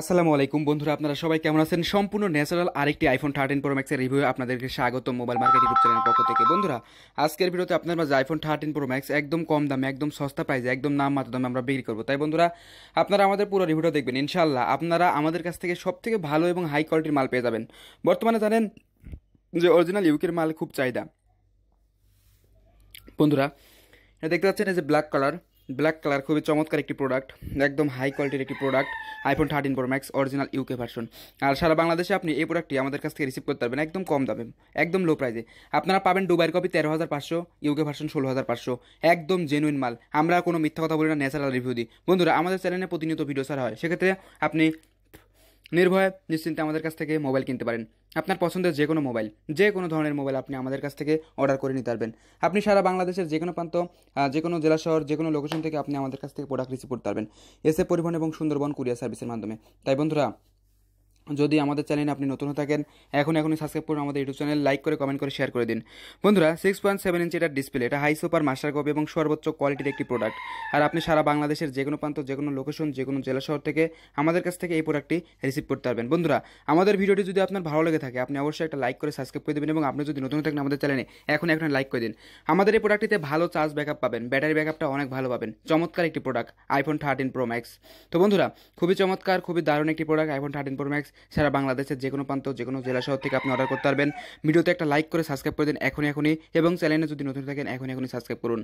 আসসালামু আলাইকুম বন্ধুরা আপনারা সবাই কেমন আছেন সম্পূর্ণ ন্যাচারাল আরেকটি আইফোন থার্টিন প্রো ম্যাক্সের রিভিউ আপনাদেরকে স্বাগত মোবাইল মার্কেট ইউটিউব চ্যানেলের পক্ষ থেকে বন্ধুরা আজকের ভিডিওতে আপনার মাঝে আইফোন থার্টিন প্রো ম্যাক্স একদম কম দামে একদম সস্তা প্রাইজে একদম নাম মাত্র দামে আমরা বিক্রি করবো তাই বন্ধুরা আপনারা আমাদের পুরো রিভিউটা দেখবেন ইনশাল্লাহ আপনারা আমাদের কাছ থেকে সব থেকে ভালো এবং হাই কোয়ালিটির মাল পেয়ে যাবেন বর্তমানে জানেন যে অরিজিনাল ইউকের মাল খুব চাহিদা বন্ধুরা এটা দেখতে পাচ্ছেন এই যে ব্ল্যাক কালার ব্ল্যাক কালার খুবই চমৎকার একটি প্রোডাক্ট একদম হাই কোয়ালিটির একটি product iPhone thirteen pro max original UK version আর সারা বাংলাদেশে আপনি এই প্রোডাক্টটি আমাদের কাছ থেকে রিসিভ করতে পারবেন একদম কম দামে একদম লো প্রাইসে আপনারা পাবেন দুবাইয়ের কপি তেরো হাজার পাঁচশো ইউকে ভার্সন ষোলো হাজার পাঁচশো একদম জেনুইন মাল আমরা কোনো মিথ্যা কথা বলি না ন্যাচারাল রিভিউ দিই বন্ধুরা আমাদের চ্যানেলে প্রতিনিয়ত ভিডিও সারা হয় সেক্ষেত্রে আপনি নির্ভয়ে নিশ্চিন্তে আমাদের কাছ থেকে মোবাইল কিনতে পারেন আপনার পছন্দের যে কোনো মোবাইল যে কোনো ধরনের মোবাইল আপনি আমাদের কাছ থেকে অর্ডার করে নিতে পারবেন আপনি সারা বাংলাদেশের যে কোনো প্রান্ত যে কোনো জেলা শহর যে কোনো লোকেশন থেকে আপনি আমাদের কাছ থেকে প্রোডাক্ট রিসিভ করতে পারবেন এসে পরিবহন এবং সুন্দরবন কুরিয়ার সার্ভিসের মাধ্যমে তাই বন্ধুরা যদি আমাদের চ্যানেলে আপনি নতুন থাকেন এখন এখনই সাবস্ক্রাইব করুন আমাদের ইউটিউব চ্যানেল লাইক করে কমেন্ট করে শেয়ার করে দিন বন্ধুরা সিক্স পয়েন্ট সেভেন ইঞ্চি এটা ডিসপ্লে এটা হাই সুপার মাস্টার কপি এবং সর্বোচ্চ কোয়ালিটির একটি প্রোডাক্ট আর আপনি সারা বাংলাদেশের যে কোনো প্রান্ত যে কোনো লোকেশন যে কোনো জেলা শহর থেকে আমাদের কাছ থেকে এই প্রোডাক্টটি রিসিভ করতে পারবেন বন্ধুরা আমাদের ভিডিওটি যদি আপনার ভালো লেগে থাকে আপনি অবশ্যই একটা লাইক করে সাবস্ক্রাইব করে দেবেন এবং আপনি যদি নতুন থাকেন আমাদের চ্যানেলে এখন এখন লাইক করে দিন আমাদের এই প্রোডাক্টটিতে ভালো চার্জ ব্যাকআপ পাবেন ব্যাটারি ব্যাকআপটা অনেক ভালো পাবেন চমৎকার একটি product iPhone thirteen pro max তো বন্ধুরা খুবই চমৎকার খুবই দারুণ একটি product iPhone thirteen pro max সারা বাংলাদেশের যে কোনো প্রান্ত যে কোনো জেলা শহর থেকে আপনি অর্ডার করতে পারবেন ভিডিওতে একটা লাইক করে সাবস্ক্রাইব করে দিন এখনই এখনই এবং চ্যানেলে যদি নতুন থাকেন এখন এখনই সাবস্ক্রাইব করুন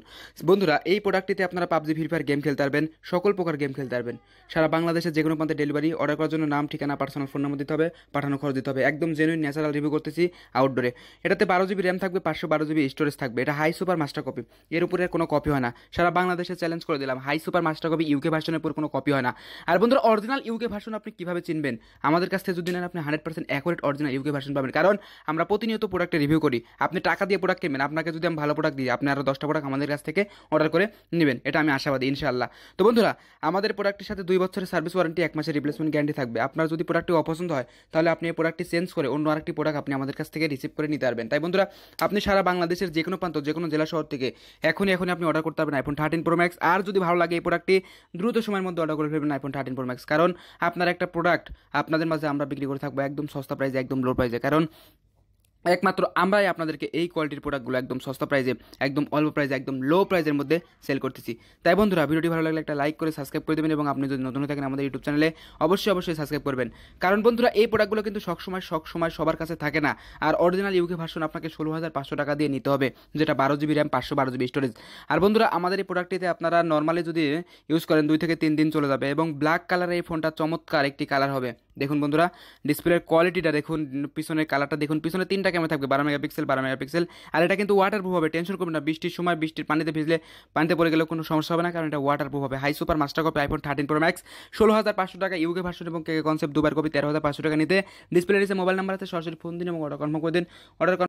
বন্ধুরা এই প্রোডাক্টটিতে আপনারা পাবজি ফ্রি ফায়ার গেম খেলতে পারবেন সকল প্রকার গেম খেলতে পারবেন সারা বাংলাদেশের যে কোনো প্রান্তে ডেলিভারি অর্ডার করার জন্য নাম ঠিকানা পার্সোনাল ফোন নম্বর দিতে হবে পাঠানো খরচ দিতে হবে একদম জেনুইন ন্যাচারাল রিভিউ করতেছি আউটডোরে এটাতে বারো জিবি র্যাম থাকবে পাঁচশো বারো জিবি স্টোরেজ থাকবে এটা হাই সুপার মাস্টার কপি এর উপরে কোনো কপি হয় না সারা বাংলাদেশে চ্যালেঞ্জ করে দিলাম high super master copy UK ভার্সনের উপর কোনো কপি হয় না আর বন্ধুরা অরিজিনাল ইউকে ভার্সন আপনি কীভাবে চিনবেন আমাদের কাছে কাছ থেকে যদি নেন আপনি hundred percent accurate original UK version পাবেন কারণ আমরা প্রতিনিয়ত প্রোডাক্টের রিভিউ করি আপনি টাকা দিয়ে প্রোডাক্ট কিনবেন আপনাকে যদি আমি ভালো প্রোডাক্ট দিই আপনি আরও দশটা প্রোডাক্ট আমাদের কাছ থেকে অর্ডার করে নেবেন এটা আমি আশাবাদী ইনশাআল্লাহ তো বন্ধুরা আমাদের প্রোডাক্টের সাথে দুই বছরের সার্ভিস ওয়ারেন্টি এক মাসের রিপ্লেসমেন্ট গ্যারান্টি থাকবে আপনার যদি প্রোডাক্টটি অপছন্দ হয় তাহলে আপনি এই প্রোডাক্টটি চেঞ্জ করে অন্য আরেকটি প্রোডাক্ট আপনি আমাদের কাছ থেকে রিসিভ করে নিতে পারবেন তাই বন্ধুরা আপনি সারা বাংলাদেশের যে কোনো প্রান্ত যে কোনো জেলা শহর থেকে এখনই এখনই আপনি অর্ডার করতে পারবেন আইফোন থার্টিন প্রো ম্যাক্স আর যদি ভালো লাগে এই প্রোডাক্টটি দ্রুত সময়ের মধ্যে অর্ডার করে ফেলবেন আইফোন থার্টিন প্রো ম্যাক্স কারণ আপনার একটা প্রোডাক্ট আপনাদের মাঝে আমরা বিক্রি করে থাকবো একদম সস্তা প্রাইসে একদম লো প্রাইসে কারণ একমাত্র আমরাই আপনাদেরকে এই কোয়ালিটির প্রোডাক্টগুলো একদম সস্তা প্রাইসে একদম অল্প প্রাইসে একদম লো প্রাইসের মধ্যে সেল করতেছি তাই বন্ধুরা ভিডিওটি ভালো লাগলে একটা লাইক করে সাবস্ক্রাইব করে দেবেন এবং আপনি যদি নতুন থাকেন আমাদের ইউটিউব চ্যানেলে অবশ্যই অবশ্যই সাবস্ক্রাইব করবেন কারণ বন্ধুরা এই প্রোডাক্টগুলো কিন্তু সবসময় সবসময় সবার কাছে থাকে না আর অরিজিনাল ইউকে ভার্সন আপনাকে ষোলো হাজার পাঁচশো টাকা দিয়ে নিতে হবে যেটা বারো জিবি র্যাম পাঁচশো বারো জিবি স্টোরেজ আর বন্ধুরা আমাদের এই প্রোডাক্টটিতে আপনারা নর্মালি যদি ইউজ করেন দুই থেকে তিন দিন চলে যাবে এবং ব্ল্যাক কালারের এই ফোনটা চমৎকার একটি কালার হবে দেখুন বন্ধুরা ডিসপ্লের কোয়ালিটিটা দেখুন পিছনের কালারটা দেখুন পিছনে তিনটা ক্যামেরা থাকবে বারো মেগাপিক্সেল বারো মেগাপিক্সেল আর এটা কিন্তু ওয়াটার প্রুফ হবে টেনশন করবেন না বৃষ্টির সময় বৃষ্টির পানিতে ভিজলে পানিতে পড়ে গেলে কোনো সমস্যা হবে না কারণ এটা ওয়াটার প্রুফ হবে high super master copy iPhone thirteen pro max ষোলো হাজার পাঁচশো টাকা ইউকে ভার্সন এবং কে কনসেপ্ট দুবার কপি তেরো হাজার পাঁচশো টাকা নিতে ডিসপ্লে মোবাইল নাম্বার আছে সরাসরি ফোন দিন এবং অর্ডার কনফার্ম করে দিন অর্ডার